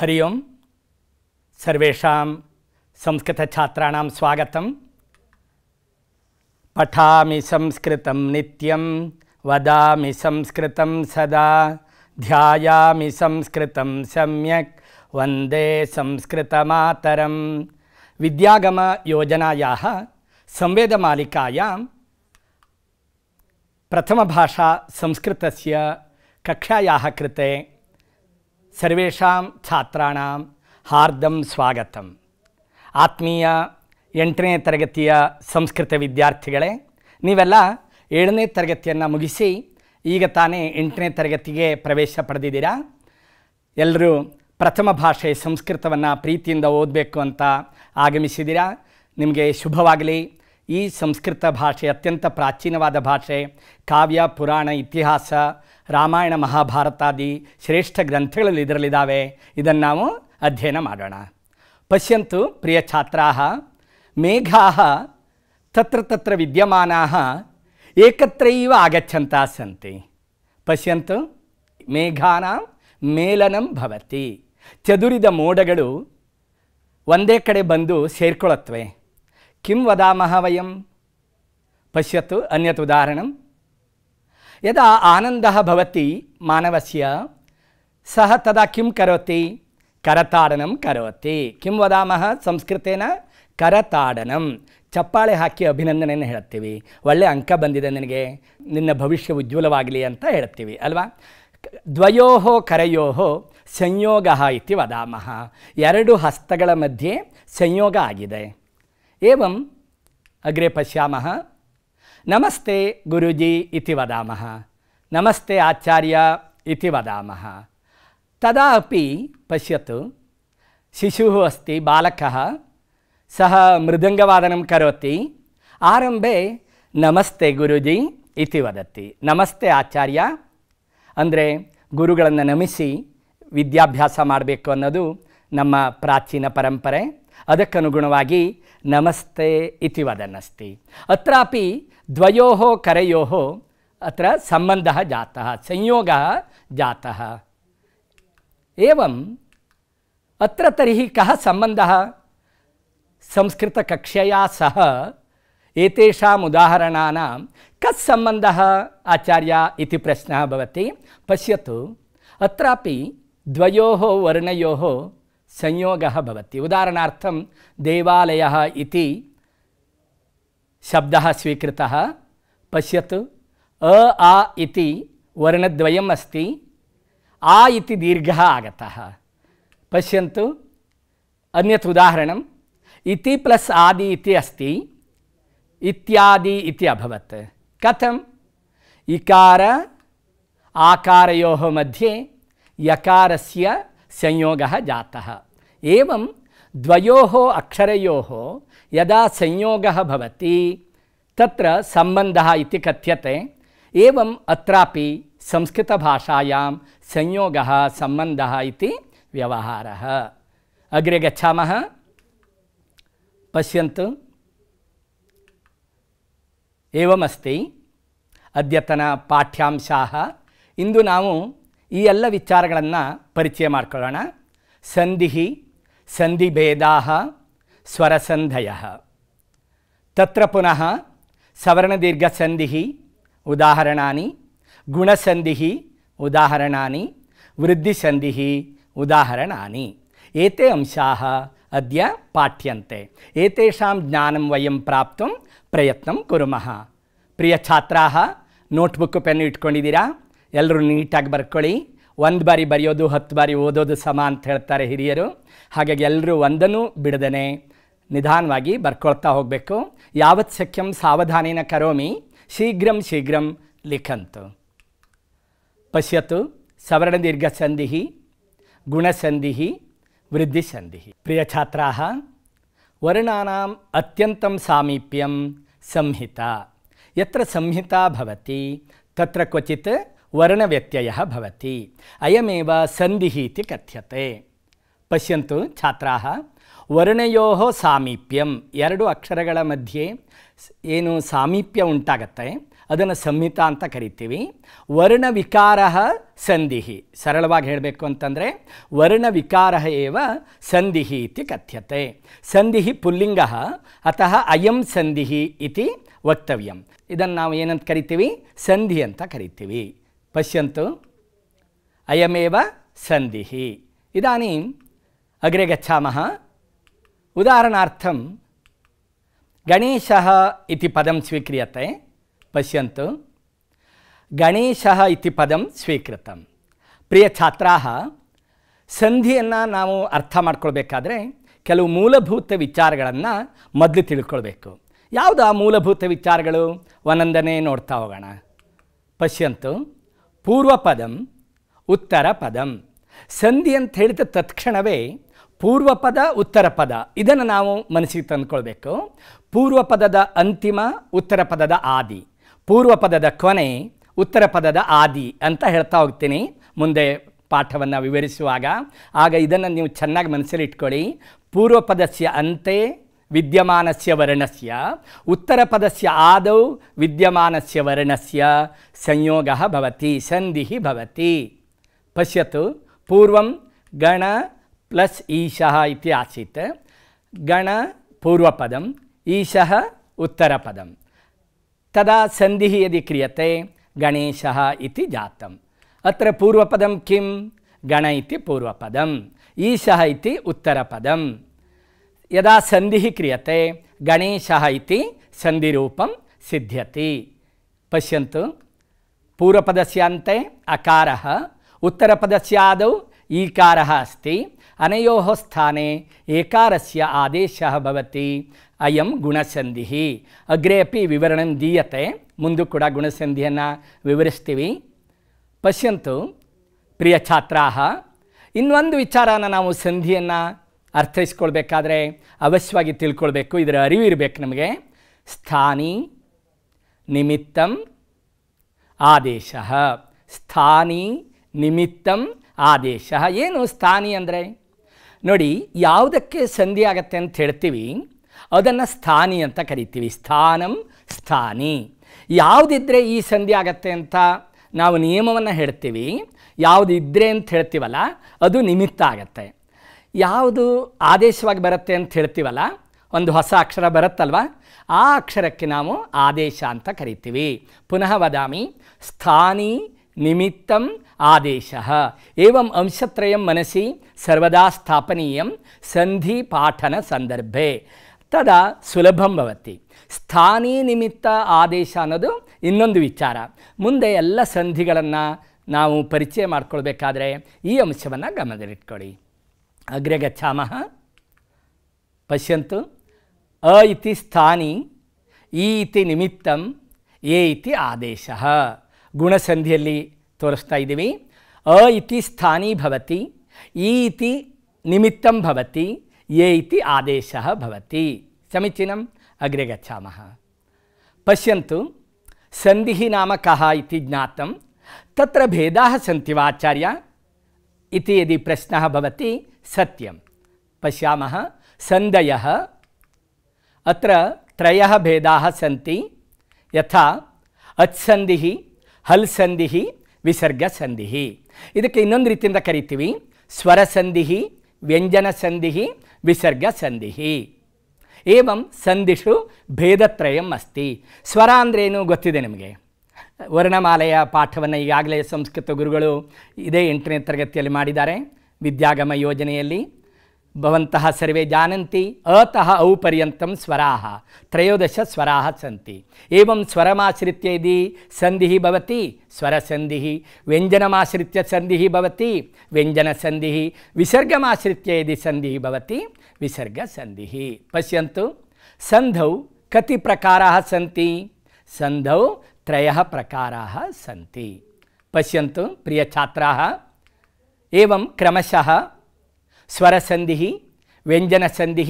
हरि ओं संस्कृत संस्कृतछात्राणां स्वागत पठा संस्कृत नित्यं वदामि संस्कृतं सदा ध्यायामि संस्कृतं सम्यक् वन्दे संस्कृतमातरं विद्यागमयोजनायाः प्रथम भाषा संस्कृत कक्षाया कृते ಸರ್ವೇಷಾಂ ಛಾತ್ರಾಣಾಂ ಹಾರ್ದಂ ಸ್ವಾಗತಂ ಆತ್ಮೀಯ ಎಂಟನೇ ತರಗತಿಯ ಸಂಸ್ಕೃತ ವಿದ್ಯಾರ್ಥಿಗಳೇ ನೀವೆಲ್ಲ ಏಳನೇ ತರಗತಿಯನ್ನು ಮುಗಿಸಿ ಈಗ ತಾನೇ ಎಂಟನೇ ತರಗತಿಗೆ ಪ್ರವೇಶ ಪಡೆದಿದ್ದೀರಾ ಎಲ್ಲರೂ ಪ್ರಥಮ ಭಾಷೆ ಸಂಸ್ಕೃತವನ್ನು ಪ್ರೀತಿಯಿಂದ ಓದಬೇಕು ಅಂತ ಆಗಮಿಸಿದ್ದೀರಾ ನಿಮಗೆ ಶುಭವಾಗಲಿ ಈ ಸಂಸ್ಕೃತ ಭಾಷೆ ಅತ್ಯಂತ ಪ್ರಾಚೀನವಾದ ಭಾಷೆ ಕಾವ್ಯ ಪುರಾಣ ಇತಿಹಾಸ ರಾಮಾಯಣ ಮಹಾಭಾರತಾದಿ ಶ್ರೇಷ್ಠ ಗ್ರಂಥಗಳಲ್ಲಿ ಇದರಲ್ಲಿದ್ದಾವೆ ಇದನ್ನು ನಾವು ಅಧ್ಯಯನ ಮಾಡೋಣ ಪಶ್ಯಂತು ಪ್ರಿಯ ಛಾತ್ರಾ ಮೇಘಾ ತತ್ರ ತತ್ರ ವಿದ್ಯಮಾನ ಏಕತ್ರೈವ ಆಗಚ್ಚಂತ ಸಂತಿ ಪಶ್ಯಂತು ಮೇಘಾನ ಮೇಲನಂ ಭವತಿ ಚದುರಿದ ಮೋಡಗಳು ಒಂದೇ ಕಡೆ ಬಂದು ಸೇರ್ಕೊಳತ್ವೆ ಕಂ वदामः वयं पश्यतु ಅನ್ಯತ್ उदाहरणं यदा आनन्दः भवति ಸಹ सः तदा ಕರೋತಿ ಕರತಾಡನ ಕರೋತಿ ಕಂ किं ಸಂಸ್ಕೃತೇನ ಚಪ್ಪಾಳೆ ಹಾಕಿ ಅಭಿನಂದನೆಯನ್ನು ಹೇಳ್ತೀವಿ ಒಳ್ಳೆ ಅಂಕ ಬಂದಿದೆ ನಿನಗೆ ನಿನ್ನ ಭವಿಷ್ಯ ಉಜ್ವಲವಾಗಲಿ ಅಂತ ಹೇಳ್ತೀವಿ ಅಲ್ವಾ ದ್ವಯೋ ಕರಯೋ ಸಂಯೋಗ ಇತಿ ವದಾಮಹ ಎರಡು ಹಸ್ತಗಳ ಮಧ್ಯೆ ಸಂಯೋಗ ಆಗಿದೆ एवम् अग्रे पश्यामः नमस्ते गुरुजी इति वदामः नमस्ते आचार्य इति वदामः तदा अपि पश्यतु शिशुः अस्ति बालकः सः मृदङ्गवादनं करोति आरम्भे नमस्ते गुरुजी इति वदति नमस्ते आचार्य ಅಂದರೆ ಗುರುಗಳನ್ನು ನಮಿಸಿ ವಿದ್ಯಾಭ್ಯಾಸ ಮಾಡಬೇಕು ಅನ್ನೋದು ನಮ್ಮ ಪ್ರಾಚೀನ ಪರಂಪರೆ ಅದಕ್ಕನುಗುಣವಾಗಿ नमस्ते वदनस्ति अवो करो अबंध जाता संयोग जाता एवं ಸಂಯೋಗः ಜಾತಃ संस्कृतक अत्र तर्हि कः संस्कृतकक्षया सह एतेषाम् उदाहरण कः आचार्य प्रश्न बवती पश्य अवो अत्रापि संयोग भवति उदाहरणार्थं देवालयः इति शब्दः अ आ इति वर्णद्वयम् अस्ति आ इति दीर्घः आगतः इति प्लस् आदि इति इत्यादि अभवत् कथम इकार आकारो मध्ये यकार यकारस्य संयोगः जातः एवं द्वयो अक्षरयोः यदा संयोगः भवति तत्र सम्बन्धः इति कथ्यते एवं अत्रापि संस्कृतभाषायां संयोगः सम्बन्धः इति व्यवहारः अग्रे गच्छामः पश्यन्तु एवमस्ति ಅದ್ಯತನಪಾಠ್ಯಾಂಶಾಹ ಇಂದು ನಾವು ಈ ಎಲ್ಲ ವಿಚಾರಗಳನ್ನು ಪರಿಚಯ ಸಂಧಿಭೇದಾ ಸ್ವರಸಂಧಯ ತತ್ರ ಪುನಃ ಸವರ್ಣದೀರ್ಘಸಂಧಿ ಉದಾಹರಣಾನಿ ಗುಣಸಂಧಿ ಉದಾಹರಣಾನಿ ವೃದ್ಧಿಸಂಧಿ ಉದಾಹರಣಾನಿ ಏತೆ ಅಂಶಾ ಅದ್ಯ ಪಾಠ್ಯಂತೆ ಏತಾಂ ಜ್ಞಾನ ವಯಂ ಪ್ರಾಪ್ತು ಪ್ರಯತ್ನ ಕುರುಮಃ ಪ್ರಿಯ ಛಾತ್ರಾ ನೋಟ್ಬುಕ್ ಪೆನ್ನು ಇಟ್ಕೊಂಡಿದ್ದೀರಾ ಎಲ್ಲರೂ ನೀಟಾಗಿ ಬರ್ಕೊಳ್ಳಿ ಒಂದು ಬಾರಿ ಬರೆಯೋದು ಹತ್ತು ಬಾರಿ ಓದೋದು ಸಮ ಅಂತ ಹೇಳ್ತಾರೆ ಹಿರಿಯರು ಹಾಗಾಗಿ ಎಲ್ಲರೂ ಒಂದನ್ನು ಬಿಡದನೆ ನಿಧಾನವಾಗಿ ಬರ್ಕೊಳ್ತಾ ಹೋಗಬೇಕು ಯಾವತ್ ಸಖ್ಯಂ ಸಾವಧಾನಿನ ಕರೋಮಿ ಶೀಘ್ರಂ ಶೀಘ್ರಂ ಲಿಖಂತು ಪಶ್ಯತು ಸವರ್ಣದೀರ್ಘಸಂಧಿ ಗುಣಸಂಧಿ ವೃದ್ಧಿಸಂಧಿ ಪ್ರಿಯ ಛಾತ್ರಾ ವರ್ಣಾಂ ಅತ್ಯಂತ ಸಾಮೀಪ್ಯಂ ಸಂಹಿತ ಯತ್ರ ಸಂಹಿತ ಭವತಿ ತತ್ರ ಕ್ವಚಿತ್ ವರ್ಣವ್ಯತ್ಯಯ ಭವತಿ ಅಯಮೇವ ಸಂಧಿ ಇತಿ ಕಥ್ಯತೆ ಪಶ್ಯಂತು ಛಾತ್ರಾ ವರ್ಣಯೋ ಸಾಮೀಪ್ಯಂ ಎರಡು ಅಕ್ಷರಗಳ ಮಧ್ಯೆ ಏನು ಸಾಮೀಪ್ಯ ಉಂಟಾಗತ್ತೆ ಅದನ್ನು ಸಂಹಿತ ಅಂತ ಕರಿತೀವಿ ವರ್ಣವಿಕಾರ ಸಂಧಿ ಸರಳವಾಗಿ ಹೇಳಬೇಕು ಅಂತಂದರೆ ವರ್ಣವಿಕಾರ ಏವ ಸಂಧಿ ಇತಿ ಕಥ್ಯತೆ ಸಂಧಿ ಪುಲ್ಲಿಂಗ ಅತ ಅಯಂ ಸಂಧಿ ಇತಿ ವಕ್ತವ್ಯಂ ಇದನ್ನು ನಾವು ಏನಂತ ಕರಿತೀವಿ ಸಂಧಿ ಅಂತ ಕರಿತೀವಿ ಪಶ್ಯಂತು ಅಯಮೇವ ಸಂಧಿ ಇದಾನೀಂ ಅಗ್ರೆ ಗಚ್ಛಾಮಃ ಉದಾಹರಣಾರ್ಥಂ ಗಣೇಶ ಇತಿ ಪದಂ ಸ್ವೀಕ್ರಿಯತೆ ಪಶ್ಯಂತು ಗಣೇಶ ಇತಿ ಪದಂ ಪ್ರಿಯ ಛಾತ್ರ ಸಂಧಿಯನ್ನು ನಾವು ಅರ್ಥ ಮಾಡ್ಕೊಳ್ಬೇಕಾದ್ರೆ ಕೆಲವು ಮೂಲಭೂತ ವಿಚಾರಗಳನ್ನು ಮೊದಲು ತಿಳ್ಕೊಳ್ಬೇಕು ಯಾವುದು ಆ ಮೂಲಭೂತ ವಿಚಾರಗಳು ಒಂದೊಂದನೇ ನೋಡ್ತಾ ಹೋಗೋಣ ಪಶ್ಯಂತು ಪೂರ್ವ ಪದಂ ಉತ್ತರ ಪದಂ ಸಂಧಿ ಅಂತ ಹೇಳಿದ ತತ್ಕ್ಷಣವೇ ಪೂರ್ವ ಪದ ಉತ್ತರ ಪದ ಇದನ್ನು ನಾವು ಮನಸ್ಸಿಗೆ ತಂದುಕೊಳ್ಬೇಕು ಪೂರ್ವ ಪದದ ಅಂತಿಮ ಉತ್ತರ ಪದದ ಆದಿ ಪೂರ್ವ ಪದದ ಕೊನೆ ಉತ್ತರ ಪದದ ಆದಿ ಅಂತ ಹೇಳ್ತಾ ಹೋಗ್ತೀನಿ ಮುಂದೆ ಪಾಠವನ್ನು ವಿವರಿಸುವಾಗ ಆಗ ಇದನ್ನು ನೀವು ಚೆನ್ನಾಗಿ ಮನಸ್ಸಲ್ಲಿ ಇಟ್ಕೊಳ್ಳಿ ಪೂರ್ವಪದಸ್ಯ ಅಂತೆ विद्यमानस्य वर्णस्य उत्तरपदस्य आदौ विद्यमानस्य वर्णस्य संयोगः भवति सन्धिः भवति पश्यतु पूर्वं गण प्लस ईशः इति आसीत् गण पूर्वपदम् ईशः उत्तरपदं तदा सन्धिः यदि क्रीय से गणेश जातम् अत्र पूर्वपदं गण इति पूर्वपदम् ईशः ಯದಾ ಸಂಧಿ ಕ್ರಿಯತೆ ಗಣೇಶ ಇತಿ ಸಂಧಿರೂಪಂ ಸಿದ್ಧ್ಯತಿ ಪಶ್ಯಂತು ಪೂರ್ವಪದಸ್ಯಾಂತೆ ಅಕಾರ ಉತ್ತರಪದಸ್ಯಾದೌ ಈಕಾರ ಅಸ್ತಿ ಅನಯೋ ಸ್ಥಾನೆ ಏಕಾರಸ್ಯ ಆದೇಶ ಭವತಿ ಅಯಂ ಗುಣಸಂಧಿ ಅಗ್ರೆ ಅಪಿ ವಿವರಣ ದೀಯತೆ ಮುಂದು ಕೂಡ ಗುಣಸಂಧಿಯನ್ನು ವಿವರಿಸ್ತೀವಿ ಪಶ್ಯಂತು ಪ್ರಿಯ ಛಾತ್ರ ಇನ್ನೊಂದು ವಿಚಾರನ ನಾವು ಸಂಧಿಯನ್ನು ಅರ್ಥೈಸ್ಕೊಳ್ಬೇಕಾದ್ರೆ ಅವಶ್ಯವಾಗಿ ತಿಳ್ಕೊಳ್ಬೇಕು ಇದರ ಅರಿವು ಇರಬೇಕು ನಮಗೆ ಸ್ಥಾನಿ ನಿಮಿತ್ತಂ ಆದೇಶ ಸ್ಥಾನಿ ನಿಮಿತ್ತಂ ಆದೇಶ ಏನು ಸ್ಥಾನಿ ಅಂದರೆ ನೋಡಿ ಯಾವುದಕ್ಕೆ ಸಂಧಿ ಆಗತ್ತೆ ಅಂತ ಹೇಳ್ತೀವಿ ಅದನ್ನು ಸ್ಥಾನಿ ಅಂತ ಕರಿತೀವಿ ಸ್ಥಾನಂ ಸ್ಥಾನಿ ಯಾವುದಿದ್ದರೆ ಈ ಸಂಧಿ ಆಗತ್ತೆ ಅಂತ ನಾವು ನಿಯಮವನ್ನು ಹೇಳ್ತೀವಿ ಯಾವುದಿದ್ರೆ ಅಂತ ಹೇಳ್ತೀವಲ್ಲ ಅದು ನಿಮಿತ್ತ ಆಗತ್ತೆ ಯಾವುದು ಆದೇಶವಾಗಿ ಬರುತ್ತೆ ಅಂತ ಹೇಳ್ತೀವಲ್ಲ ಒಂದು ಹೊಸ ಅಕ್ಷರ ಬರುತ್ತಲ್ವ ಆ ಅಕ್ಷರಕ್ಕೆ ನಾವು ಆದೇಶ ಅಂತ ಕರಿತೀವಿ ಪುನಃ ವದಾಮಿ ಸ್ಥಾನಿ ನಿಮಿತ್ತಂ ಆದೇಶ ಏವಂ ಅಂಶತ್ರಯಂ ಮನಸಿ ಸರ್ವದಾ ಸ್ಥಾಪನೀಯಂ ಸಂಧಿ ಪಾಠನ ಸಂದರ್ಭೆ ತದಾ ಸುಲಭಂ ಭವತಿ ಸ್ಥಾನಿ ನಿಮಿತ್ತ ಆದೇಶ ಅನ್ನೋದು ಇನ್ನೊಂದು ವಿಚಾರ ಮುಂದೆ ಎಲ್ಲ ಸಂಧಿಗಳನ್ನು ನಾವು ಪರಿಚಯ ಮಾಡ್ಕೊಳ್ಬೇಕಾದ್ರೆ ಈ ಅಂಶವನ್ನು ಗಮನದಲ್ಲಿಟ್ಕೊಳ್ಳಿ ಅಗ್ರಗच्छಾಮಹ ಪಶ್ಯಂತು ಅಿತಿ ಸ್ಥಾನಿ ಈಿತಿ निमित्तं ಏಿತಿ आदेशಃ ಗುಣ ಸಂಧಿಯಲ್ಲಿ ತೋರಿಸ್ತಾ ಇದೀವಿ ಅಿತಿ ಸ್ಥಾನಿ ಭವತಿ ಈಿತಿ निमित्तं ಭವತಿ ಏಿತಿ आदेशಃ ಭವತಿ ಸಮಿಚಿನಂ ಅಗ್ರಗच्छಾಮಹ ಪಶ್ಯಂತು ಸಂಧಿಹಿ ನಾಮಕಹೈತಿ জ্ঞাতಂ ತತ್ರ ભેದಾಃ ಸಂತಿ ವಾಚಾರ್ಯಾ ಇತಿ ಯದಿ ಪ್ರಶ್ನಃ ಭವತಿ ಸತ್ಯಂ ಪಶ್ಯಾಮ ಸಂದಯ ಅತ್ರ ತ್ರಯ ಭೇದ सन्ति ಯಥ ಅತ್ಸಂಧಿ ಹಲ್ ಸಂಧಿಃ ಇದಕ್ಕೆ ಇನ್ನೊಂದು ರೀತಿಯಿಂದ ಕರಿತೀವಿ ಸ್ವರಸಂಧಿ ವ್ಯಂಜನಸಂಧಿ ವ್ಯಂಜನ ಸಂಧಿಃ ಏವಂ ಸಂಧಿಷು ಭೇದತ್ರಯಂ ಅಸ್ತಿ ಸ್ವರ ಅಂದ್ರೇನು ಗೊತ್ತಿದೆ ನಿಮಗೆ ವರ್ಣಮಾಲೆಯ ಪಾಠವನ್ನು ಈಗಾಗಲೇ ಸಂಸ್ಕೃತ ಗುರುಗಳು ಇದೇ ಎಂಟನೇ ತರಗತಿಯಲ್ಲಿ ಮಾಡಿದ್ದಾರೆ ವಿದ್ಯಾಗಮ ಯೋಜನೆಯಲ್ಲಿ ಭವಂತಹ ಸರ್ವೇ ಜಾನಂತಿ ಅತಃ ಔ ಔಪರ್ಯಂತಂ ಸ್ವರಾಹ ತ್ರಯೋದಶ ಸ್ವರಾಹ ಸಂತಿ ಏವಂ ಸ್ವರಮಾಶ್ರಿತ್ಯ ಇದೆ ಸಂಧಿ ಭವತಿ ಸ್ವರ ಸಂಧಿ ವ್ಯಂಜನಮಾಶ್ರಿತ್ಯ ಸಂಧಿ ಭವತಿ ವ್ಯಂಜನ ಸಂಧಿ ವಿಸರ್ಗಮಾಶ್ರಿತ್ಯ ಇದೆ ಸಂಧಿ ಭವತಿ ವಿಸರ್ಗ ಸಂಧಿ ಪಶ್ಯಂತು ಸಂಧೌ ಕತಿ ಪ್ರಕಾರ ಸಂತಿ ಸಂಧೌ ತ್ರಯ ಪ್ರಕಾರ ಸಂತಿ ಪಶ್ಯಂತು ಪ್ರಿಯ ಛಾತ್ರಾ ಏವಂ ಕ್ರಮಶಃ ಸ್ವರಸಂಧಿ ವ್ಯಂಜನಸಂಧಿ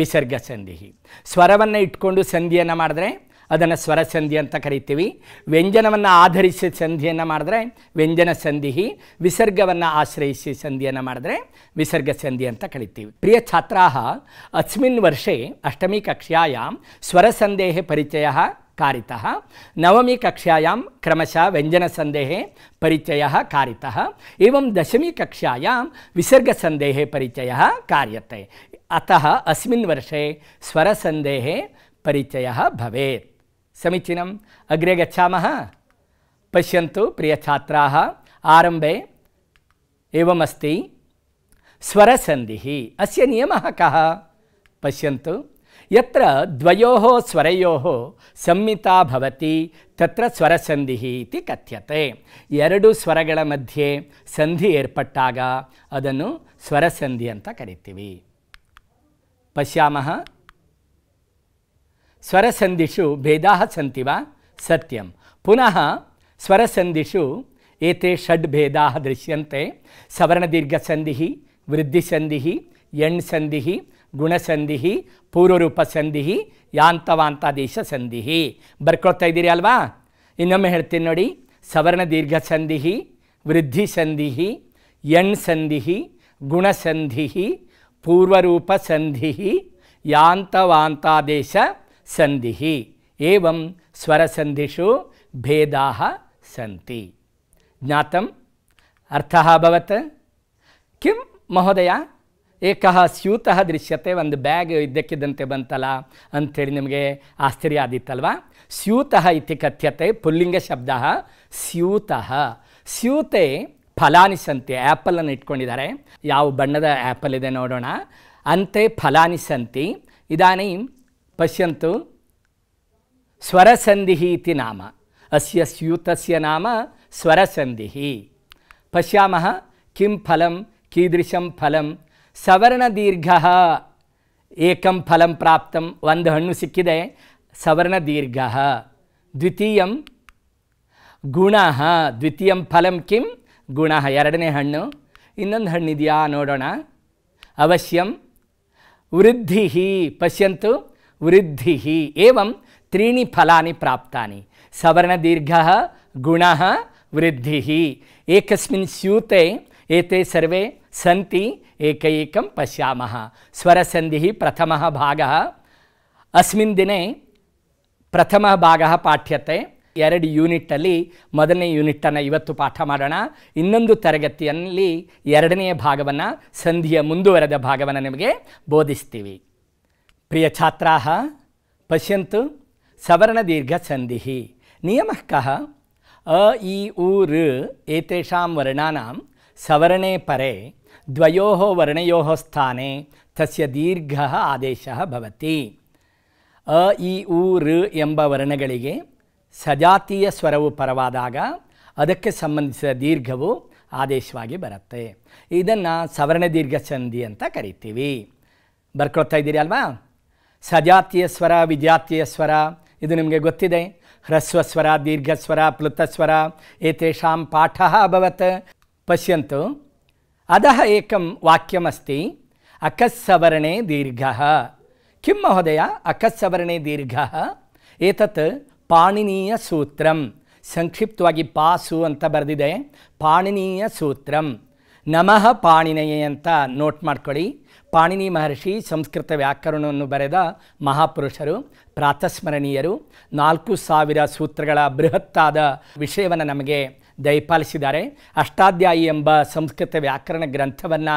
ವಿಸರ್ಗಸಂಧಿ ಸ್ವರವನ್ನು ಇಟ್ಕೊಂಡು ಸಂಧಿಯನ್ನು ಮಾಡಿದ್ರೆ ಅದನ್ನು ಸ್ವರಸಂಧಿ ಅಂತ ಕರಿತೀವಿ ವ್ಯಂಜನವನ್ನು ಆಧರಿಸಿ ಸಂಧಿಯನ್ನು ಮಾಡಿದ್ರೆ ವ್ಯಂಜನ ಸಂಧಿ ವಿಸರ್ಗವನ್ನು ಆಶ್ರಯಿಸಿ ಸಂಧಿಯನ್ನು ಮಾಡಿದ್ರೆ ವಿಸರ್ಗ ಸಂಧಿ ಅಂತ ಕರಿತೀವಿ ಪ್ರಿಯ ಛಾತ್ರಾ ಅಸ್ಮಿನ್ ವರ್ಷೇ ಅಷ್ಟಮಿ ಕಕ್ಷಾಂ ಸ್ವರಸಂಧೇ ಪರಿಚಯ कारितः नवमी कक्षायां क्रमशः व्यञ्जनसन्धेः परिचयः कारितः एवं दशमी दशमीकक्षायां विसर्गसन्धेः परिचयः कार्यते अतः अस्मिन् वर्षे स्वरसन्धेः परिचयः भवेत् समीचीनम् अग्रे गच्छामः पश्यन्तु प्रियछात्राः आरम्भे एवमस्ति स्वरसन्धिः अस्य नियमः कः पश्यन्तु ಯತ್ರ ದ್ವಯೋ ಸ್ವರೆಯೋ ಸಂಹಿತಾ ಭವತಿ ತತ್ರ ಸ್ವರಸಂಧಿ ಇತಿ ಕಥ್ಯತೆ ಎರಡು ಸ್ವರಗಳ ಮಧ್ಯೆ ಸಂಧಿ ಏರ್ಪಟ್ಟಾಗ ಅದನ್ನು ಸ್ವರಸಂಧಿ ಅಂತ ಕರಿತೀವಿ ಪಶ್ಯಾಮ ಸ್ವರಸಂಧಿಷು ಭೇದ ಸಂತಿ ಸತ್ಯಂ ಪುನಃ ಸ್ವರಸಂಧಿಷು ಏತೆ ಷಡ್ ಭೇದ ದೃಶ್ಯಂತೆ ಸವರ್ಣದೀರ್ಘಸಂಧಿ ವೃದ್ಧಿಸಂಧಿ ಎಣ್ಸಂಧಿ ಗುಣಸಂಧಿ ಪೂರ್ವರೂಪ ಸಂಧಿ ಯಾಂತವಾಂತಾದೇಶ ಸಂಧಿ ಬರ್ಕೊಳ್ತಾ ಇದ್ದೀರಿ ಅಲ್ವಾ ಇನ್ನೊಮ್ಮೆ ಹೇಳ್ತೀನಿ ನೋಡಿ ಸವರ್ಣ ದೀರ್ಘ ಸಂಧಿ ವೃದ್ಧಿ ಸಂಧಿ ಎಣ್ ಸಂಧಿ ಗುಣಸಂಧಿ ಪೂರ್ವರೂಪ ಸಂಧಿ ಯಾಂತವಾಂತಾದೇಶ ಸಂಧಿ ಏವಂ ಸ್ವರಸಂಧಿಷು ಭೇದಾ ಸಂತಿ ಜ್ಞಾತಂ ಅರ್ಥ ಅಭವತ್ ಕಿಂ ಮಹೋದಯ ಏಕಃ ಸ್ಯೂತಃ ದೃಶ್ಯತೆ ಒಂದು ಬ್ಯಾಗ್ ಇದ್ದಕ್ಕಿದ್ದಂತೆ ಬಂತಲ್ಲ ಅಂಥೇಳಿ ನಿಮಗೆ ಆಶ್ಚರ್ಯ ಆದಿತ್ತಲ್ವಾ ಸ್ಯೂತಃ ಇತಿ ಕಥ್ಯತೆ ಪುಲ್ಲಿಂಗ ಶಬ್ದ ಸ್ಯೂತಃ ಸ್ಯೂತೆ ಫಲಾನಿ ಆ್ಯಪಲನ್ನು ಇಟ್ಕೊಂಡಿದ್ದಾರೆ ಯಾವ ಬಣ್ಣದ ಆ್ಯಪಲ್ ಇದೆ ನೋಡೋಣ ಅಂತೆ ಫಲಾನಿ ಸಂತಿ ಪಶ್ಯಂತು ಸ್ವರಸಂಧಿ ಇತಿ ನಾಮ ಅಸ್ಯ ಸ್ಯೂತಸ್ಯ ನಾಮ ಸ್ವರಸಂಧಿ ಪಶ್ಯಾಮ ಕಿಂ ಫಲಂ ಕೀದೃಶಂ ಫಲಂ ಸವರ್ಣ ದೀರ್ಘ ಏಕಂ ಫಲಂ ಪ್ರಾಪ್ತಂ ಒಂದು ಹಣ್ಣು ಸಿಕ್ಕಿದೆ ಸವರ್ಣ ದೀರ್ಘ ದ್ವಿತೀಯಂ ಗುಣ ದ್ವಿತೀಯಂ ಫಲಂ ಕಿಂ ಗುಣ ಎರಡನೇ ಹಣ್ಣು ಇನ್ನೊಂದು ಹಣ್ಣಿದೆಯಾ ನೋಡೋಣ ಅವಶ್ಯಂ ವೃದ್ಧಿ ಪಶ್ಯಂತು ವೃದ್ಧಿ ಏವಂ ತ್ರೀಣಿ ಫಲಾನಿ ಪ್ರಾಪ್ತಾನಿ ಸವರ್ಣದೀರ್ಘ ಗುಣ ವೃದ್ಧಿ ಏಕಸ್ಮಿನ್ ಸ್ಯೂತೆ एते ಸರ್ವೆ ಸಂತಿ एकैकं पश्यामः ಸ್ವರಸಂಧಿ ಪ್ರಥಮ ಭಾಗ अस्मिन् दिने ಪ್ರಥಮ ಭಾಗ ಪಾಠ್ಯತೆ ಎರಡು ಯೂನಿಟ್ಟಲ್ಲಿ ಮೊದಲನೇ ಯೂನಿಟನ್ನು ಇವತ್ತು ಪಾಠ ಮಾಡೋಣ ಇನ್ನೊಂದು ತರಗತಿಯಲ್ಲಿ ಎರಡನೆಯ ಭಾಗವನ್ನು ಸಂಧಿಯ ಮುಂದುವರೆದ ಭಾಗವನ್ನು ನಿಮಗೆ ಬೋಧಿಸ್ತೀವಿ ಪ್ರಿಯ ಛಾತ್ರ ಪಶ್ಯಂತು ದೀರ್ಘ ಸಂಧಿ ನಿಯಮ ಅ ಇ ಉ ಋ ಏತಾಂ ವರ್ಣಾಂ ಸವರ್ಣೆ ಪರೆ ದ್ವಯೋ ವರ್ಣಯೋ ಸ್ಥಾನೆ ತಸ್ಯ ದೀರ್ಘ ಆದೇಶ ಭವತಿ ಅ ಇ ಉ ಋ ಎಂಬ ವರ್ಣಗಳಿಗೆ ಸಜಾತೀಯ ಸ್ವರವು ಪರವಾದಾಗ ಅದಕ್ಕೆ ಸಂಬಂಧಿಸಿದ ದೀರ್ಘವು ಆದೇಶವಾಗಿ ಬರುತ್ತೆ ಇದನ್ನು ಸವರ್ಣ ದೀರ್ಘ ಸಂಧಿ ಅಂತ ಕರಿತೀವಿ ಬರ್ಕೊಳ್ತಾ ಇದ್ದೀರಿ ಅಲ್ವಾ ಸಜಾತೀಯ ಸ್ವರ ವಿಜಾತೀಯ ಸ್ವರ ಇದು ನಿಮಗೆ ಗೊತ್ತಿದೆ ಹ್ರಸ್ವಸ್ವರ ಸ್ವರ ದೀರ್ಘಸ್ವರ ಪ್ಲುತಸ್ವರ ಏತೇಷಾಂ ಪಾಠ ಅಭವತ್ ಪಶ್ಯಂತು ಅಧಃ ಏಕಂ ವಾಕ್ಯಮಸ್ತಿ ಅಕಸ್ಸವರ್ಣೆ ದೀರ್ಘ ಕಿಂ ಮಹೋದಯ ಅಕಸ್ಸವರ್ಣೆ ದೀರ್ಘ ಏತತ್ ಪಾಣಿನೀಯ ಸೂತ್ರಂ ಸಂಕ್ಷಿಪ್ತವಾಗಿ ಪಾಸು ಅಂತ ಬರೆದಿದೆ ಪಾಣಿನೀಯ ಸೂತ್ರಂ ನಮಃ ಪಾಣಿನಯೇ ಅಂತ ನೋಟ್ ಮಾಡ್ಕೊಳ್ಳಿ ಪಾಣಿನಿ ಮಹರ್ಷಿ ಸಂಸ್ಕೃತ ವ್ಯಾಕರಣವನ್ನು ಬರೆದ ಮಹಾಪುರುಷರು ಪ್ರಾತಸ್ಮರಣೀಯರು ನಾಲ್ಕು ಸಾವಿರ ಸೂತ್ರಗಳ ಬೃಹತ್ತಾದ ವಿಷಯವನ್ನು ನಮಗೆ ದಯಪಾಲಿಸಿದ್ದಾರೆ ಅಷ್ಟಾಧ್ಯಾಯಿ ಎಂಬ ಸಂಸ್ಕೃತ ವ್ಯಾಕರಣ ಗ್ರಂಥವನ್ನು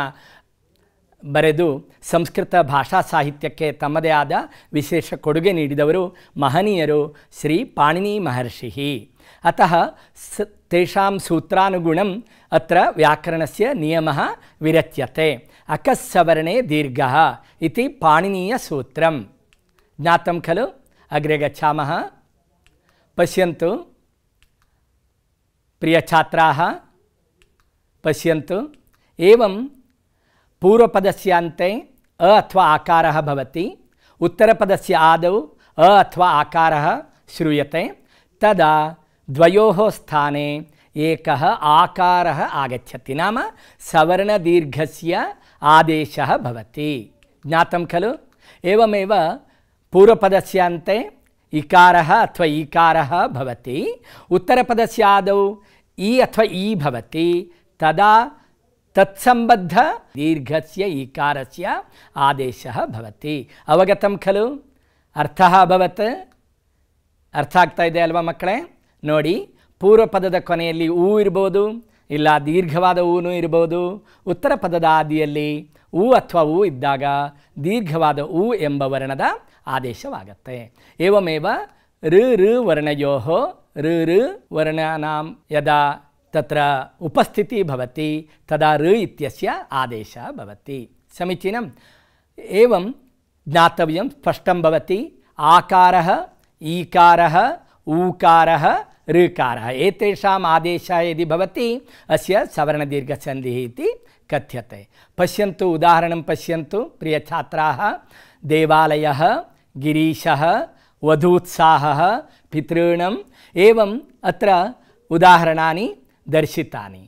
ಬರೆದು ಸಂಸ್ಕೃತ ಭಾಷಾ ಸಾಹಿತ್ಯಕ್ಕೆ ತಮ್ಮದೇ ಆದ ವಿಶೇಷ ಕೊಡುಗೆ ನೀಡಿದವರು ಮಹನೀಯರು ಶ್ರೀ ಪಾಣಿನಿ ಮಹರ್ಷಿ ಅತಃ ಸ ತೇಷಾಂ ಸೂತ್ರಾನುಗುಣಂ ಅತ್ರ ವ್ಯಾಕರಣಸ್ಯ ನಿಯಮ ವಿರಚ್ಯತೆ ಅಕಸ್ಸವರ್ಣೆ ದೀರ್ಘ ಇತಿ ಪಾಣಿನೀಯ ಸೂತ್ರಂ ಜ್ಞಾತಂ ಖಲು ಅಗ್ರೆ ಗಚ್ಛಾಮಃ ಪಶ್ಯಂತು प्रिय छात्रा पश्य पूर्वपदस्यान्ते अ अथवा आकार भवति उत्तरपदस्य आदौ अथवा आकार श्रूयते तदा द्वयोः स्थाने एकः आकारः आगच्छति नाम सवर्णदीर्घस्य आदेशः भवति ज्ञातं खलु एवमेव पूर्वपदस्य अन्ते इकारः अथवा ईकारः भवति उत्तरपदस्य आदौ ಈ ಅಥವಾ ಈ ಭವತಿ ತದಾ ತತ್ಸಂಬದ್ಧ ದೀರ್ಘಸ್ಯ ಈಕಾರಸ್ಯ ಆದೇಶ ಭವತಿ ಅವಗತಂ ಖಲು ಅರ್ಥ ಅಭವತ್ ಅರ್ಥ ಆಗ್ತಾ ಇದೆ ಅಲ್ವಾ ಮಕ್ಕಳೇ ನೋಡಿ ಪೂರ್ವ ಪದದ ಕೊನೆಯಲ್ಲಿ ಊ ಇರ್ಬೋದು ಇಲ್ಲ ದೀರ್ಘವಾದ ಹೂನು ಇರ್ಬೋದು ಉತ್ತರ ಪದದ ಆದಿಯಲ್ಲಿ ಹೂ ಅಥವಾ ಊ ಇದ್ದಾಗ ದೀರ್ಘವಾದ ಊ ಎಂಬ ವರ್ಣದ ಆದೇಶವಾಗತ್ತೆ ಏವಮೇವ ಋ ಋ ವರ್ಣಯೋಹೋ ऋ यदा तत्र उपस्थिति भवति तदा रु इत्यस्य आदेशः भवति समीचीनम् एवं ज्ञातव्यं स्पष्टं भवति आकारः ईकारः ऊकारः ऋकारः एतेषाम् आदेशः यदि भवति अस्य सवर्णदीर्घसन्धिः इति कथ्यते पश्यन्तु उदाहरणं पश्यन्तु प्रियछात्राः देवालयः गिरीशः वधूत्साहः पितॄणं एवम् अत्र उदाहरणानि दर्शितानि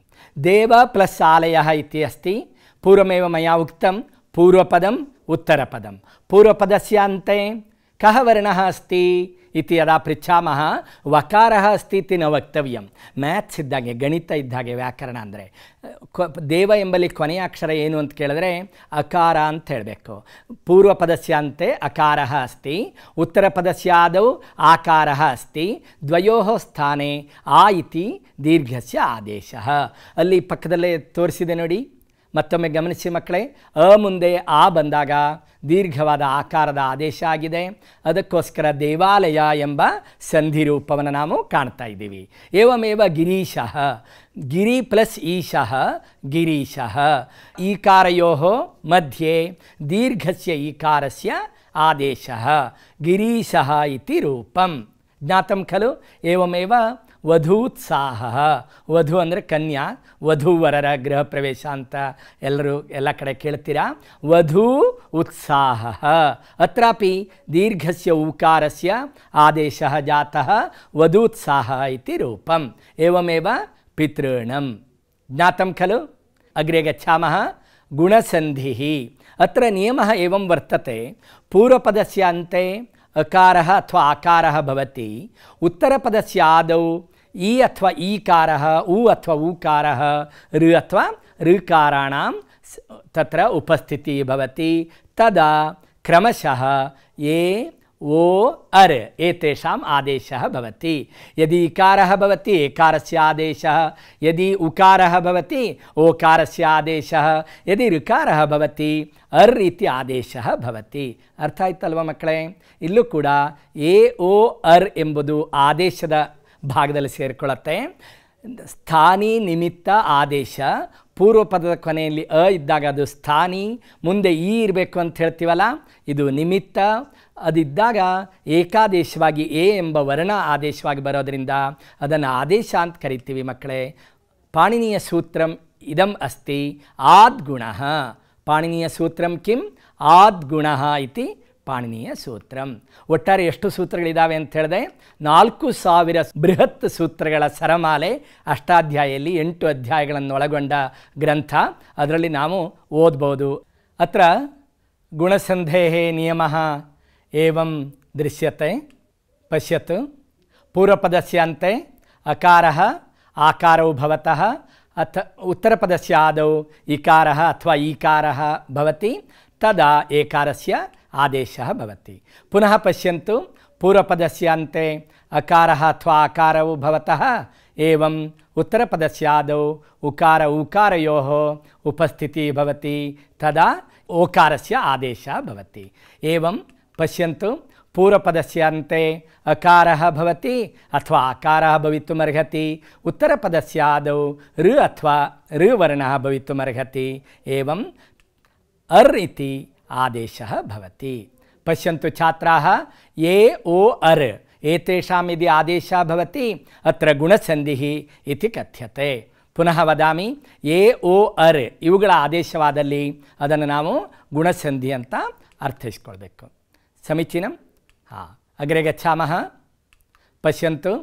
देव प्लस् आलयः इति अस्ति पूर्वमेव मया उक्तं पूर्वपदम् उत्तरपदं पूर्वपदस्य अन्ते कः वर्णः अस्ति ಇತಿ ಯದಾ ಪೃಚ್ಛಾಮಹ ವಕಾರ ಅಸ್ತಿ ನ ವಕ್ತವ್ಯಂ ಮ್ಯಾಥ್ಸ್ ಇದ್ದಾಗೆ ಗಣಿತ ಇದ್ದಾಗೆ ವ್ಯಾಕರಣ ಅಂದರೆ ದೇವ ಎಂಬಲ್ಲಿ ಕೊನೆಯ ಅಕ್ಷರ ಏನು ಅಂತ ಕೇಳಿದ್ರೆ ಅಕಾರ ಅಂತ ಹೇಳಬೇಕು ಪೂರ್ವ ಅಂತೆ ಅಕಾರ ಅಸ್ತಿ ಉತ್ತರ ಪದಸ್ಯಾದೌ ಆಕಾರ ಅಸ್ತಿ ದ್ವಯೋ ಸ್ಥಾನೆ ಆ ಇತಿ ದೀರ್ಘಸ್ಯ ಆದೇಶ ಅಲ್ಲಿ ಪಕ್ಕದಲ್ಲೇ ತೋರಿಸಿದೆ ನೋಡಿ ಮತ್ತೊಮ್ಮೆ ಗಮನಿಸಿ ಮಕ್ಕಳೇ ಅ ಮುಂದೆ ಆ ಬಂದಾಗ ದೀರ್ಘವಾದ ಆಕಾರದ ಆದೇಶ ಆಗಿದೆ ಅದಕ್ಕೋಸ್ಕರ ದೇವಾಲಯ ಎಂಬ ಸಂಧಿ ರೂಪವನ್ನು ನಾವು ಕಾಣ್ತಾ ಇದ್ದೀವಿ ಏವಮೇವ ಗಿರೀಶಃ ಗಿರಿ ಪ್ಲಸ್ ಈಶಃ ಗಿರೀಶಃ ಈಕಾರಯೋ ಮಧ್ಯೆ ದೀರ್ಘಸ್ಯ ಈಕಾರಸ್ಯ ಆದೇಶ ಗಿರೀಶಃ ಇತಿ ರೂಪಂ ಜ್ಞಾತಂ ಖಲು ಏವಮೇವ ವಧೂತ್ಸಾಹ ವಧು ಅಂದರೆ ಕನ್ಯಾ ವಧುವರರ ಗೃಹ ಪ್ರವೇಶ ಅಂತ ಎಲ್ಲರೂ ಎಲ್ಲ ಕಡೆ ಕೇಳ್ತೀರಾ ವಧೂ ಉತ್ಸಾಹ ಅತ್ರಾಪಿ ದೀರ್ಘಸ್ಯ ಉಕಾರಸ್ಯ ಆದೇಶ ಜಾತಃ ವಧೂತ್ಸಾಹ ಇತಿ ರೂಪಂ ಏವಮೇವ ಪಿತೃಣಂ ಜ್ಞಾತಂ ಖಲು ಅಗ್ರೆ ಗಚ್ಛಾಮಃ गुणसंधि अत्र नियमः एवं वर्तते पूर्वपदस्य अन्ते अकारः अथवा आकारः भवति उत्तरपदस्य आदौ ಈ ಅಥವಾ ಈಕಾರ ಉ ಅಥವಾ ಊಕಾರ ಋ ಅಥವಾ ಋಕಾರಾಣ ತತ್ರ ಉಪಸ್ಥಿತಿ ಭವತಿ ತದ ಕ್ರಮಶಃ ಏ ಓ ಅರ್ ಏತಾಂ ಆದೇಶ ಭವತಿ ಯದಿ ಇಕಾರ ಭವತಿ ಏಕಾರಸ್ಯ ಆದೇಶ ಯದಿ ಉಕಾರ ಭವತಿ ಓಕಾರಸ್ಯ ಆದೇಶ ಯದಿ ಋಕಾರ ಭವತಿ ಅರ್ ಇತಿ ಆದೇಶ ಭವತಿ ಅರ್ಥ ಆಯ್ತಲ್ವ ಮಕ್ಕಳೇ ಇಲ್ಲೂ ಕೂಡ ಎ ಓ ಅರ್ ಎಂಬುದು ಆದೇಶದ ಭಾಗದಲ್ಲಿ ಸೇರಿಕೊಳ್ಳುತ್ತೆ ಸ್ಥಾನಿ ನಿಮಿತ್ತ ಆದೇಶ ಪೂರ್ವ ಪದದ ಕೊನೆಯಲ್ಲಿ ಅ ಇದ್ದಾಗ ಅದು ಸ್ಥಾನಿ ಮುಂದೆ ಈ ಇರಬೇಕು ಅಂತ ಹೇಳ್ತೀವಲ್ಲ ಇದು ನಿಮಿತ್ತ ಅದಿದ್ದಾಗ ಏಕಾದೇಶವಾಗಿ ಎ ಎಂಬ ವರ್ಣ ಆದೇಶವಾಗಿ ಬರೋದರಿಂದ ಅದನ್ನು ಆದೇಶ ಅಂತ ಕರಿತೀವಿ ಮಕ್ಕಳೇ ಪಾಣಿನಿಯ ಸೂತ್ರಂ ಇದಂ ಅಸ್ತಿ ಆದ್ಗುಣ ಪಾಣಿನಿಯ ಸೂತ್ರಂ ಕಿಂ ಆದ್ಗುಣ ಇತಿ ಪಾಣಿನಿಯ ಸೂತ್ರ ಒಟ್ಟಾರೆ ಎಷ್ಟು ಸೂತ್ರಗಳಿದ್ದಾವೆ ಅಂತ ಹೇಳಿದೆ ನಾಲ್ಕು ಸಾವಿರ ಬೃಹತ್ ಸೂತ್ರಗಳ ಸರಮಾಲೆ ಅಷ್ಟಾಧ್ಯಾಯಲ್ಲಿ ಎಂಟು ಅಧ್ಯಾಯಗಳನ್ನು ಒಳಗೊಂಡ ಗ್ರಂಥ ಅದರಲ್ಲಿ ನಾವು ಓದ್ಬೋದು ಅತ್ರ ಗುಣಸಂಧೇ ನಿಯಮ ಏವಂ ದೃಶ್ಯತೆ ಪಶ್ಯತು ಪೂರ್ವಪದಸ್ಯಂತೆ ಅಕಾರ ಆಕಾರವು ಭವತಃ ಅಥ ಉತ್ತರಪದಸ್ಯ ಆದೌ ಇಕಾರ ಅಥವಾ ಈಕಾರ ಭವತಿ ತದಾ ಏಕಾರಸ್ಯ आदेश पुनः पश्यन्तु पूर्वपद से अकार अथवा अकारौ भवतः एवम् उत्तरपदस्य आदौ उकार उपस्थित उपस्थितिः तदा ओकार से आदेश एवं पूर्वपद से अकार अथवा आकार भवितुमर्हति उत्तरपद सद ऋ अथवा ऋवर्ण भवितुमर्हति अर्ति ಆದೇಶ ಭವತಿ ಪಶ್ಯಂತು छात्राः ಎ ಓ अर् एतेषाम् यदि आदेशः भवति अत्र गुणसन्धिः इति कथ्यते ಪುನಃ ವದಾಮಿ ಎ ಓ ಅರ್ ಇವುಗಳ ಆದೇಶವಾದಲ್ಲಿ ಅದನ್ನು ನಾವು ಗುಣಸಂಧಿ ಅಂತ ಅರ್ಥೈಸ್ಕೊಳ್ಬೇಕು ಸಮೀಚೀನಂ ಹಾ ಅಗ್ರೆ ಗಚ್ಚಾಮಃ ಪಶ್ಯಂತು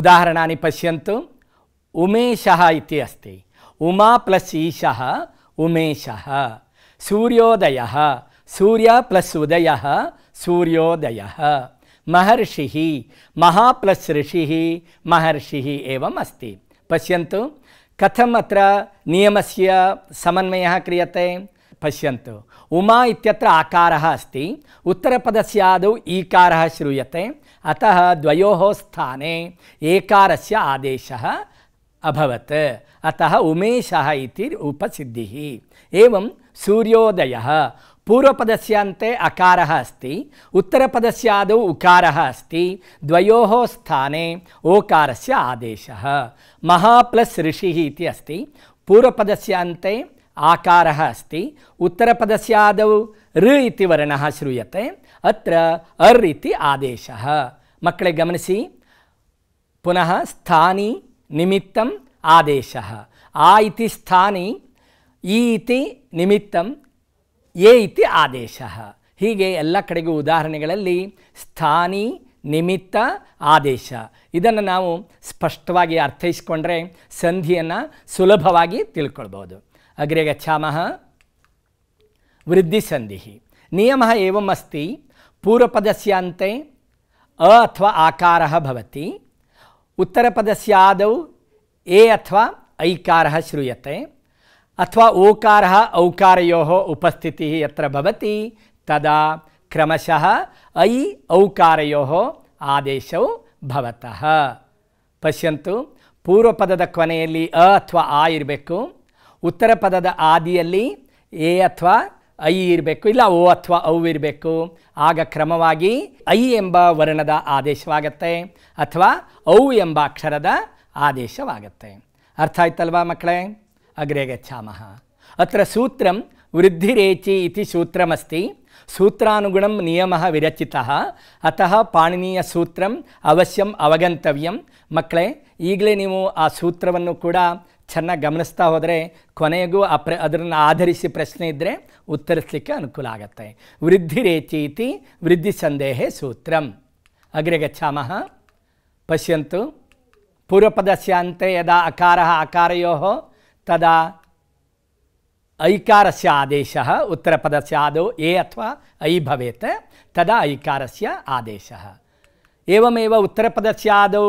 ಉದಾಹರಣಾನಿ ಪಶ್ಯಂತು ಉಮೇಶ ಇತಿ ಅಸ್ತಿ ಉಮಾ ಪ್ಲಸ್ ಈಶ ಉಮೇಶ सूर्योदय सूर्य प्लस उदय सूर्योदय महर्षि महा प्लस ऋषि महर्षि एवं अस्ति पश्यन्तु कथम् अत्र नियमस्य समन्वयः क्रियते पश्य उमा आकार अस्त उत्तरपद उत्तरपदस्य आदौ ईकारः श्रूयते अतः द्वयोः स्थाने एकारस्य आदेश अभवत अतः उमेश उपसिद्धि एवं सूर्योदय पूर्वपदस्य अन्ते अकारः अस्ति उत्तरपदस्य आदौ उकारः अस्ति द्वयोः स्थाने ओकारस्य आदेशः महा प्लस् ऋषिः इति अस्ति आकार अस्त आकारः अस्ति उत्तरपदस्य आदौ ऋ इति वर्णः श्रूयते अत्र अर् इति आदेशः ಮಕ್ಕಳೇ ಗಮನಿಸಿ ಪುನಃ ಸ್ಥಾನಿ ನಿಮಿತ್ತಂ ಆದೇಶ ಆ ಇತಿ ನಿಮಿತ್ತಂ ಏ ಇತಿ ಆದೇಶ ಹೀಗೆ ಎಲ್ಲ ಕಡೆಗೂ ಉದಾಹರಣೆಗಳಲ್ಲಿ ಸ್ಥಾನಿ ನಿಮಿತ್ತ ಆದೇಶ ಇದನ್ನು ನಾವು ಸ್ಪಷ್ಟವಾಗಿ ಅರ್ಥೈಸ್ಕೊಂಡ್ರೆ ಸಂಧಿಯನ್ನು ಸುಲಭವಾಗಿ ತಿಳ್ಕೊಳ್ಬೋದು ಅಗ್ರೆ ವೃದ್ಧಿ ಸಂಧಿ ನಿಯಮ ಏವಮಸ್ತಿ ಪೂರ್ವಪದಸ್ಯ ಅಂತೆ ಅ ಅಥವಾ ಆಕಾರ ಭವತಿ ಉತ್ತರ ಎ ಅಥವಾ ಐಕಾರ ಶ್ರೂಯತೆ ಅಥವಾ ಓಕಾರ ಔಕಾರಯೋ ಉಪಸ್ಥಿತಿ ಯತ್ರ ಭವತಿ ತದಾ ಕ್ರಮಶಃ ಐ ಔಕಾರಯೋ ಆದೇಶವು ಭವತಃ ಪಶ್ಯಂತು ಪೂರ್ವ ಪದದ ಕೊನೆಯಲ್ಲಿ ಅ ಅಥವಾ ಆ ಇರಬೇಕು ಉತ್ತರ ಪದದ ಆದಿಯಲ್ಲಿ ಎ ಅಥವಾ ಐ ಇರಬೇಕು ಇಲ್ಲ ಓ ಅಥವಾ ಔ ಇರಬೇಕು ಆಗ ಕ್ರಮವಾಗಿ ಐ ಎಂಬ ವರ್ಣದ ಆದೇಶವಾಗತ್ತೆ ಅಥವಾ ಔ ಎಂಬ ಅಕ್ಷರದ ಆದೇಶವಾಗತ್ತೆ ಅರ್ಥ ಆಯ್ತಲ್ವಾ ಮಕ್ಕಳೇ अग्रे गच्छामः अत्र सूत्रं वृद्धिरेचि इति सूत्रमस्ति सूत्रानुगुणं नियमः विरचितः अतः पाणिनीयसूत्रम् ಅವಶ್ಯಂ ಅವಗಂತವ್ಯಂ ಮಕ್ಕಳೇ ಈಗಲೇ ನೀವು ಆ ಸೂತ್ರವನ್ನು ಕೂಡ ಚೆನ್ನಾಗಿ ಗಮನಿಸ್ತಾ ಹೋದರೆ ಕೊನೆಗೂ ಆ ಪ್ರ ಅದನ್ನು ಆಧರಿಸಿ ಪ್ರಶ್ನೆ ಇದ್ದರೆ ಉತ್ತರಿಸಲಿಕ್ಕೆ ಅನುಕೂಲ ಆಗುತ್ತೆ ವೃದ್ಧಿರೇಚಿ ಇತಿ ವೃದ್ಧಿ ಸಂದೇಹೆ ಸೂತ್ರಂ ಅಗ್ರೆ ಗಚ್ಚಾಮಃ ಪಶ್ಯಂತು ಅಂತೆ ಯದಾ ಅಕಾರ ಅಕಾರಯೋಃ तदा ऐकारस्य आदेशः उत्तरपदस्य आदौ ए अथवा ऐ भवेत् तदा ऐकारस्य आदेशः एवमेव उत्तरपदस्य आदौ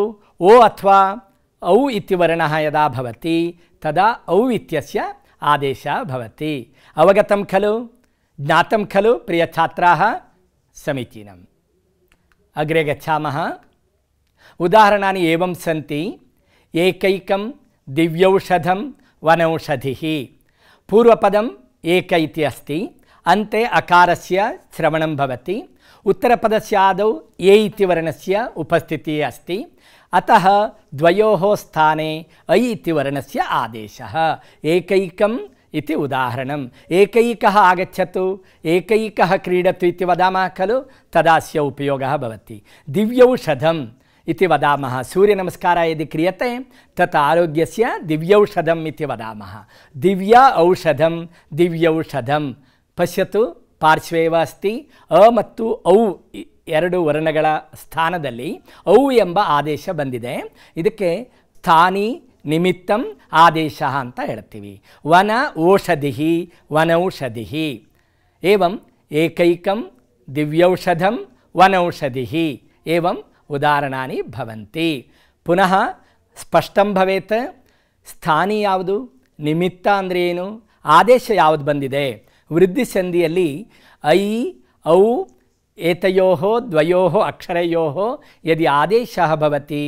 ओ अथवा औ इति यदा तदा औ इत्यस्य आदेशः भवति अवगतं खलु प्रिय छात्र समीचीन अग्रे गच्छा उदाहरणानि एवं सन्ति एकैकं दिव्यौषधं వనౌషధి పూర్వపదం ఏక ఇది అస్తి అంతే అకారస్య శ్రవణం భవతి ఉత్తరపదస్య ఆదౌ ఏ ఇది వర్ణస్య ఉపస్థితి అస్తి అత ద్వయో స్థానే ఐ ఇది వర్ణస్య ఆదేశ ఏకైకం ఇది ఉదాహరణం ఏకైక ఆగచ్చతు ఏకైక క్రీడతు ఇది వదామः ఖలు తదా ఉపయోగ భవతి దివ్యౌషధం इति ಸೂರ್ಯ ನಮಸ್ಕಾರ यदि ಕ್ರಿಯತೆ तत् आरोग्यस्य ದಿವ್ಯೌಷಧಂ ಇತಿ वदामः ದಿವ್ಯ ಔಷಧಂ ದಿವ್ಯೌಷಧಂ ಪಶ್ಯತು ಪಾರ್ಶ್ವೇವ ಅಸ್ತಿ ಅ ಮತ್ತು ಔ ಎರಡು ವರ್ಣಗಳ ಸ್ಥಾನದಲ್ಲಿ ಔ ಎಂಬ ಆದೇಶ ಬಂದಿದೆ ಇದಕ್ಕೆ ಸ್ಥಾನಿ ನಿಮಿತ್ತಂ ಆದೇಶ ಅಂತ ಹೇಳ್ತೀವಿ ವನ ಓಷಧಿ ವನೌಷಧಿ ಏವಂ ಏಕೈಕಂ ದಿವ್ಯೌಷಧಂ ವನೌಷಧಿ ಏವಂ ಉದಾಹರಣಾನಿ ಭವಂತಿ ಪುನಃ ಸ್ಪಷ್ಟಂ ಭವೇತ್ ಸ್ಥಾನಿ ಯಾವುದು ನಿಮಿತ್ತ ಅಂದರೆ ಏನು ಆದೇಶ ಯಾವುದು ಬಂದಿದೆ ವೃದ್ಧಿ ಸಂಧಿಯಲ್ಲಿ ಐ ಔ ಏತಯೋಹೋ ದ್ವಯೋ ಅಕ್ಷರಯೋಹೋ ಯದಿ ಆದೇಶ ಭವತಿ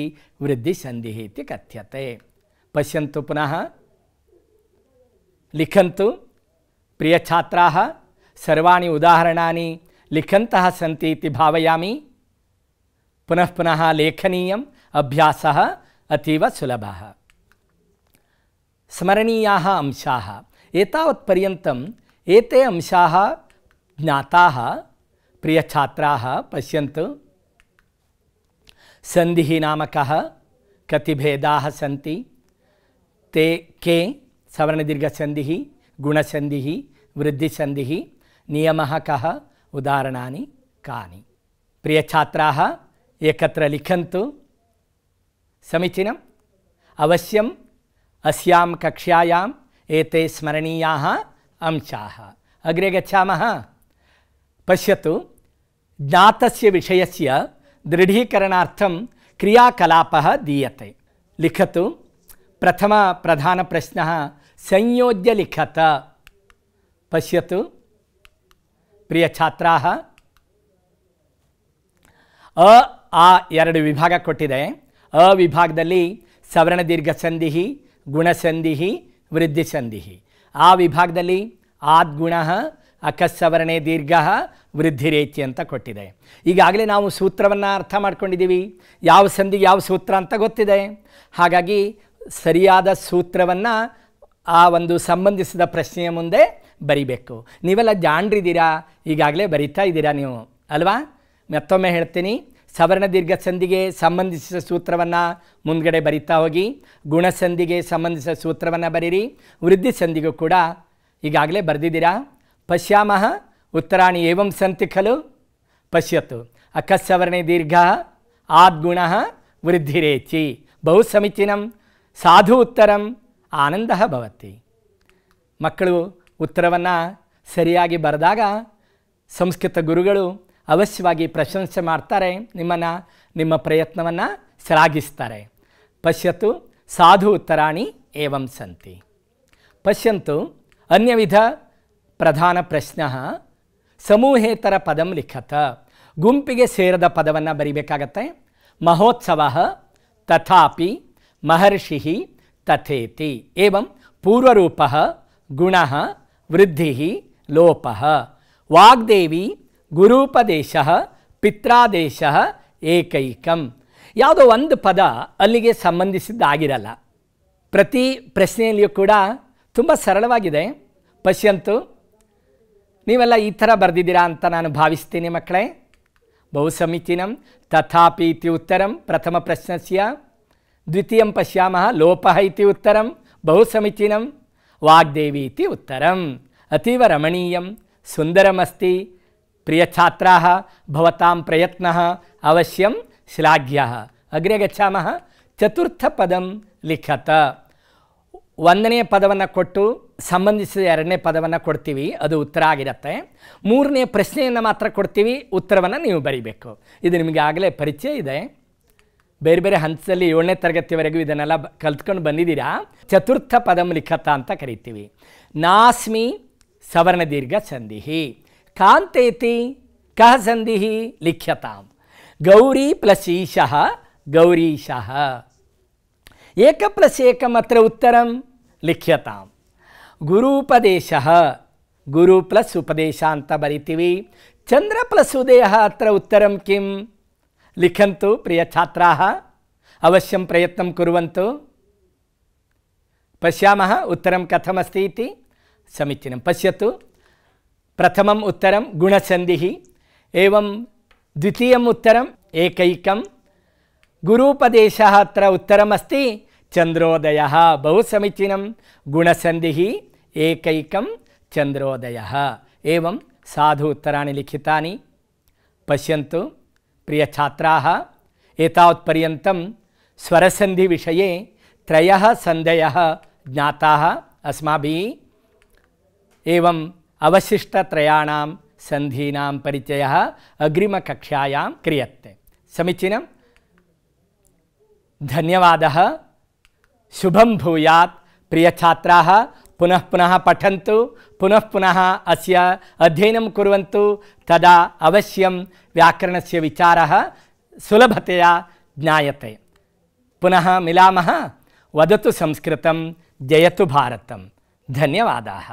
ವೃದ್ಧಿ ಸಂಧಿ ಇತಿ ಕಥ್ಯತೆ ಪಶ್ಯಂತು ಪುನಃ ಲಿಖಂತು ಪ್ರಿಯಛಾತ್ರಾ ಸರ್ವಾಣಿ ಉದಾಹರಣಾನಿ ಲಿಖಂತಹ ಸಂತಿ ಇತಿ ಭಾವಯಾಮಿ पुनः पुनः लेखनीय अभ्यास अतीव सुलभ स्मरणीय अंशा एतावत्पर्यन्तम् एते अंशाः ज्ञाताः प्रियछात्राः पश्यन्तु सन्धिः नाम कः कति भेद सी ते के सवर्णदीर्घसन्धिः गुणसन्धिः वृद्धिसन्धिः नियमः कः उदाहरणानि कानि छात्रा एकत्र लिखन्तु समीचीनम् अवश्यम् अस्यां कक्ष्यायाम् एते स्मरणीयाः अंशाः अग्रे गच्छामः पश्यतु ज्ञातस्य विषयस्य दृढीकरणार्थं क्रियाकलापः दीयते लिखतु प्रथमप्रधानप्रश्नः संयोज्य लिखत पश्यतु प्रियछात्राः अ ಆ ಎರಡು ವಿಭಾಗ ಕೊಟ್ಟಿದೆ ಅ ವಿಭಾಗದಲ್ಲಿ ಸವರ್ಣ ದೀರ್ಘ ಸಂಧಿಹಿ ಗುಣಸಂಧಿಹಿ ಸಂಧಿಹಿ ಆ ವಿಭಾಗದಲ್ಲಿ ಆದ್ಗುಣ ಅಕಸ್ಸವರ್ಣೆ ದೀರ್ಘ ವೃದ್ಧಿ ರೇತಿ ಅಂತ ಕೊಟ್ಟಿದೆ ಈಗಾಗಲೇ ನಾವು ಸೂತ್ರವನ್ನು ಅರ್ಥ ಮಾಡ್ಕೊಂಡಿದ್ದೀವಿ ಯಾವ ಸಂಧಿ ಯಾವ ಸೂತ್ರ ಅಂತ ಗೊತ್ತಿದೆ ಹಾಗಾಗಿ ಸರಿಯಾದ ಸೂತ್ರವನ್ನು ಆ ಒಂದು ಸಂಬಂಧಿಸಿದ ಪ್ರಶ್ನೆಯ ಮುಂದೆ ಬರಿಬೇಕು ನೀವೆಲ್ಲ ಜಾಣ್ರಿದ್ದೀರಾ ಈಗಾಗಲೇ ಬರಿತಾ ಇದ್ದೀರಾ ನೀವು ಅಲ್ವಾ ಮತ್ತೊಮ್ಮೆ ಹೇಳ್ತೀನಿ ಸವರ್ಣ ದೀರ್ಘಸಂಧಿಗೆ ಸಂಬಂಧಿಸಿದ ಸೂತ್ರವನ್ನು ಮುಂದಗಡೆ ಬರೀತಾ ಹೋಗಿ ಗುಣಸಂಧಿಗೆ ಸಂಬಂಧಿಸಿದ ಸೂತ್ರವನ್ನು ಬರೀರಿ ವೃದ್ಧಿ ಸಂಧಿಗೂ ಕೂಡ ಈಗಾಗಲೇ ಬರೆದಿದ್ದೀರಾ ಪಶ್ಯಾಮ ಉತ್ತರಾಣಿ ಏವಂ ಸಂತಿ ಖಲು ಪಶ್ಯತ್ತು ಅಕಸ್ಸವರ್ಣೆ ದೀರ್ಘ ಆದ್ಗುಣ ವೃದ್ಧಿರೇಚಿ ಬಹು ಸಮೀಚೀನಂ ಸಾಧು ಉತ್ತರಂ ಆನಂದ ಭವತಿ ಮಕ್ಕಳು ಉತ್ತರವನ್ನು ಸರಿಯಾಗಿ ಬರೆದಾಗ ಸಂಸ್ಕೃತ ಗುರುಗಳು ಅವಶ್ಯವಾಗಿ ಪ್ರಶಂಸೆ ಮಾಡ್ತಾರೆ ನಿಮ್ಮನ್ನು ನಿಮ್ಮ ಪ್ರಯತ್ನವನ್ನು ಶ್ಲಾಘಿಸ್ತಾರೆ ಪಶ್ಯತು ಸಾಧು ಉತ್ತರಾಣಿ ಏವಂ ಸಂತಿ ಪಶ್ಯಂತು ಅನ್ಯವಿಧ ಪ್ರಧಾನ ಪ್ರಶ್ನ ಸಮೂಹೇತರ ಪದಂ ಲಿಖತ ಗುಂಪಿಗೆ ಸೇರದ ಪದವನ್ನು ಬರೀಬೇಕಾಗತ್ತೆ ಮಹೋತ್ಸವ ತಥಾಪಿ ಮಹರ್ಷಿ ತಥೇತಿ ಏವಂ ಪೂರ್ವರೂಪ ಗುಣ ವೃದ್ಧಿ ಲೋಪ ವಾಗ್ದೇವಿ ಗುರುಪದೇಶ ಪಿತ್ರಾದೇಶ ಏಕೈಕಂ ಯಾವುದೋ ಒಂದು ಪದ ಅಲ್ಲಿಗೆ ಸಂಬಂಧಿಸಿದ್ದಾಗಿರಲ್ಲ ಪ್ರತಿ ಪ್ರಶ್ನೆಯಲ್ಲಿಯೂ ಕೂಡ ತುಂಬ ಸರಳವಾಗಿದೆ ಪಶ್ಯಂತು ನೀವೆಲ್ಲ ಈ ಥರ ಬರೆದಿದ್ದೀರಾ ಅಂತ ನಾನು ಭಾವಿಸ್ತೀನಿ ಮಕ್ಕಳೇ ಬಹು ಸಮೀಚೀನಂ ತಥಾಪಿ ಇತಿ ಉತ್ತರಂ ಪ್ರಥಮ ಪ್ರಶ್ನಸ್ಯ ದ್ವಿತೀಯ ಪಶ್ಯಾಮ ಲೋಪ ಇತಿ ಉತ್ತರಂ ಬಹು ಸಮೀಚೀನಂ ವಾಗ್ದೇವಿ ಇತಿ ಉತ್ತರಂ ಅತೀವ ರಮಣೀಯಂ ಸುಂದರಮಸ್ತಿ प्रियछात्रा ಪ್ರಯತ್ನ ಅವಶ್ಯಂ ಶ್ಲಾಘ್ಯ ಅಗ್ರೆ अग्रे ಚತುರ್ಥ ಪದಂ ಲಿಖತ ಒಂದನೇ ಪದವನ್ನು ಕೊಟ್ಟು ಸಂಬಂಧಿಸಿದ ಎರಡನೇ ಪದವನ್ನು ಕೊಡ್ತೀವಿ ಅದು ಉತ್ತರ ಆಗಿರುತ್ತೆ ಮೂರನೇ ಪ್ರಶ್ನೆಯನ್ನು ಮಾತ್ರ ಕೊಡ್ತೀವಿ ಉತ್ತರವನ್ನು ನೀವು ಬರೀಬೇಕು ಇದು ನಿಮಗೆ ಆಗಲೇ ಪರಿಚಯ ಇದೆ ಬೇರೆ ಬೇರೆ ಹಂತದಲ್ಲಿ ಏಳನೇ ತರಗತಿವರೆಗೂ ಇದನ್ನೆಲ್ಲ ಕಲ್ತ್ಕೊಂಡು ಬಂದಿದ್ದೀರಾ ಚತುರ್ಥ ಪದಂ ಲಿಖತ ಅಂತ ಕರಿತೀವಿ ನಾಸ್ಮಿ ಸವರ್ಣ ದೀರ್ಘ ಸಂಧಿಹಿ कांतेति कः सन्धिः लिख्यतां गौरी प्लस ईशः गौरीशः एक प्लस् एकम् अत्र उत्तरं लिख्यतां गुरूपदेशः गुरु प्लस् उपदेशान्तमरितिवि चंद्र प्लस उदय अत्र उत्तरं किं लिखन्तु प्रियछात्राः अवश्यं प्रयत्नं कुर्वन्तु पश्यामः उत्तरं कथमस्ति इति समीचीन पश्यतु प्रथम उत्तर गुणसंधि एवं द्वितीयम् उत्तर एकैकं गुरूपदेश अतरमस्त चंद्रोदय बहु समीचीन गुणसंधि एकैकं चंद्रोदय एवं साधु उत्तराणि लिखितानि प्रिय प्रियछात्राः एतावत्पर्यन्तं स्वरसंधि विषय सन्धयः ज्ञाताः ज्ञाता एवं परचय अग्रिम कक्षाया अग्रिमकक्षायां समीचीन धन्यवाद शुभम भूया प्रिय छात्र पुनः पुनः पठन्तु पुनः पुनः अस्य अध्ययनं कुर्वन्तु तदा अवश्यं व्याकरणस्य विचारः सुलभतया ज्ञायते पुनः मिलामः वदतु संस्कृतं जयतु भारतं धन्यवादाः